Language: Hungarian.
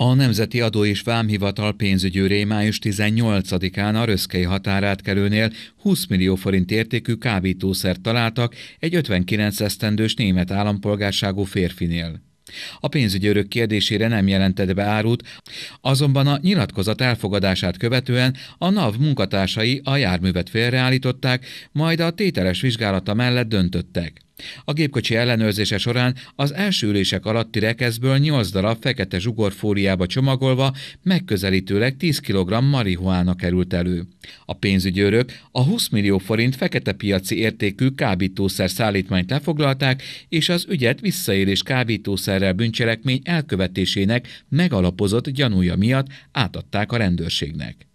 A Nemzeti Adó és Vámhivatal pénzügyőré május 18-án a röszkei kerülnél 20 millió forint értékű kábítószert találtak egy 59 esztendős német állampolgárságú férfinél. A pénzügyi örök kérdésére nem jelentett be árut, azonban a nyilatkozat elfogadását követően a NAV munkatársai a járművet félreállították, majd a tételes vizsgálata mellett döntöttek. A gépkocsi ellenőrzése során az első ülések alatti rekeszből 8 darab fekete zsugorfóriába csomagolva megközelítőleg 10 kg marihuána került elő. A pénzügyőrök a 20 millió forint fekete piaci értékű kábítószer szállítmányt lefoglalták, és az ügyet visszaélés kábítószerrel bűncselekmény elkövetésének megalapozott gyanúja miatt átadták a rendőrségnek.